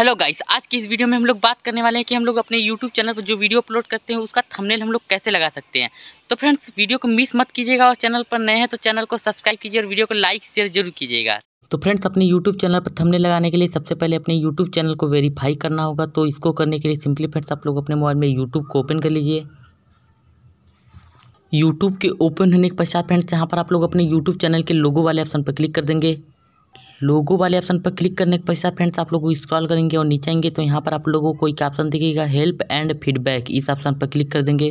hello guys आज की इस वीडियो में हम लोग बात करने वाले हैं कि हम लोग अपने यूट्यूब चैनल पर जो वीडियो अपलोड करते हैं उसका थंबनेल हम लोग कैसे लगा सकते हैं तो फ्रेंड्स वीडियो को मिस मत कीजिएगा और चैनल पर नए हैं तो चैनल को सब्सक्राइब कीजिए और वीडियो को लाइक शेयर जरूर कीजिएगा तो फ्रेंड्स अपने यूट्यूब चैनल पर थमने लगाने के लिए सबसे पहले अपने यूट्यूब चैनल को वेरीफाई करना होगा तो इसको करने के लिए सिंपली फ्रेंड्स आप लोग अपने मोबाइल में यूट्यूब को ओपन कर लीजिए यूट्यूब के ओपन होने के पश्चात फ्रेंड्स यहाँ पर आप लोग अपने यूट्यूब चैनल के लोगो वाले ऑप्शन पर क्लिक कर देंगे लोगो वाले ऑप्शन पर क्लिक करने के पश्चात फ्रेंड्स आप लोग स्क्रॉल करेंगे और नीचे आएंगे तो यहाँ पर आप लोगों को एक ऑप्शन दिखेगा हेल्प एंड फीडबैक इस ऑप्शन पर क्लिक कर देंगे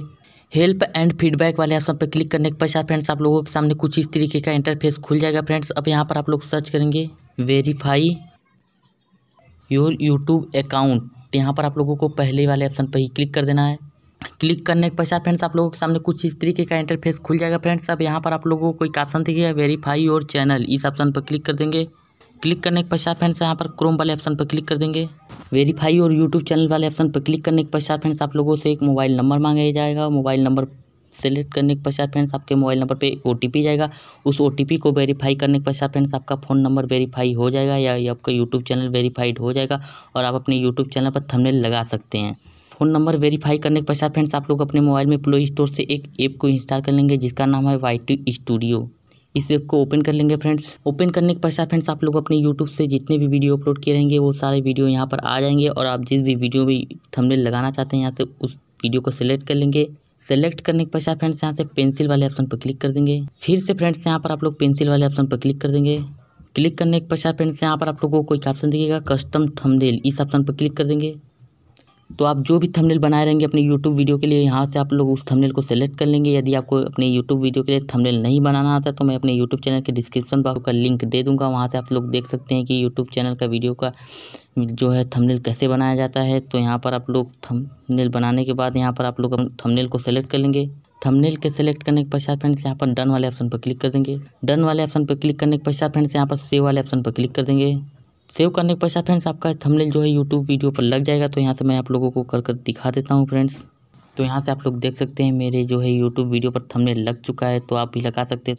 हेल्प एंड फीडबैक वाले ऑप्शन पर क्लिक करने के पश्चात फ्रेंड्स आप लोगों के सामने कुछ इस तरीके का इंटरफेस खुल जाएगा फ्रेंड्स अब यहाँ पर आप लोग सर्च करेंगे वेरीफाई योर यूट्यूब अकाउंट यहाँ पर आप लोगों को पहले वाले ऑप्शन पर ही क्लिक कर देना है क्लिक करने के पश्चात फ्रेंड्स आप लोगों के सामने कुछ इस तरीके का इंटरफेस खुल जाएगा फ्रेंड्स अब यहाँ पर आप लोगों को एक ऑप्शन दिखेगा वेरीफाई योर चैनल इस ऑप्शन पर क्लिक कर देंगे क्लिक करने के पश्चात फ्रेंड्स यहाँ पर क्रोम वाले ऑप्शन पर क्लिक कर देंगे वेरीफाई और यूट्यूब चैनल वाले ऑप्शन पर क्लिक करने के पश्चात फ्रेंड्स आप लोगों से एक मोबाइल नंबर मांगा जाएगा मोबाइल नंबर सेलेक्ट करने के पश्चात फ्रेंड्स आपके मोबाइल नंबर पे ओ जाएगा उस ओ को वेरीफाई करने के पश्चात फ्रेंड्स आपका फ़ोन नंबर वेरीफाई हो जाएगा या आपका यूट्यूब चैनल वेरीफाइड हो जाएगा और आप अपने यूट्यूब चैनल पर थंबनेल लगा सकते हैं फ़ोन नंबर वेरीफाई करने के पश्चात फ्रेंड्स आप लोग अपने मोबाइल में प्ले स्टोर से एक ऐप को इंस्टॉल कर लेंगे जिसका नाम है वाई स्टूडियो इस वेब को ओपन कर लेंगे फ्रेंड्स ओपन करने के पश्चात फ्रेंड्स आप लोग अपने यूट्यूब से जितने भी वीडियो अपलोड किए रहेंगे वो सारे वीडियो यहाँ पर आ जाएंगे और आप जिस भी वीडियो में थंबनेल लगाना चाहते हैं यहाँ से उस वीडियो को सिलेक्ट कर लेंगे सेलेक्ट करने के पश्चात फ्रेंड्स यहाँ से पेंसिल वाले ऑप्शन पर क्लिक कर देंगे फिर से फ्रेंड्स यहाँ पर आप लोग पेंसिल वाले ऑप्शन पर क्लिक कर देंगे क्लिक करने के पश्चात फ्रेंड्स यहाँ पर आप लोगों को एक ऑप्शन दिखेगा कस्टम थंबनेल इस ऑप्शन पर क्लिक कर देंगे तो आप जो भी थंबनेल बनाए रहेंगे अपने यूट्यूब वीडियो के लिए यहाँ से आप लोग उस थंबनेल को सेलेक्ट कर लेंगे यदि आपको अपने यूट्यूब वीडियो के लिए थंबनेल नहीं बनाना आता तो मैं अपने यूट्यूब चैनल के डिस्क्रिप्शन बॉक्स का लिंक दे दूंगा वहाँ से आप लोग देख सकते हैं कि यूट्यूब चैनल का वीडियो का जो है थमनेल कैसे बनाया जाता है तो यहाँ पर आप लोग थमनेल बनाने के बाद यहाँ पर आप लोग थमनेल को सेलेक्ट कर लेंगे थंबनेल के सेलेक्ट करने के पश्चात फ्रेंड्स यहाँ पर डन वाले ऑप्शन पर क्लिक कर देंगे डन वाले ऑप्शन पर क्लिक करने के पश्चात फ्रेंड्स यहाँ पर सेव वाले ऑप्शन पर क्लिक कर देंगे सेव करने के पश्चात फ्रेंड्स आपका थंबनेल जो है यूट्यूब वीडियो पर लग जाएगा तो यहाँ से मैं आप लोगों को कर कर दिखा देता हूँ फ्रेंड्स तो यहाँ से आप लोग देख सकते हैं मेरे जो है यूट्यूब वीडियो पर थंबनेल लग चुका है तो आप भी लगा सकते हैं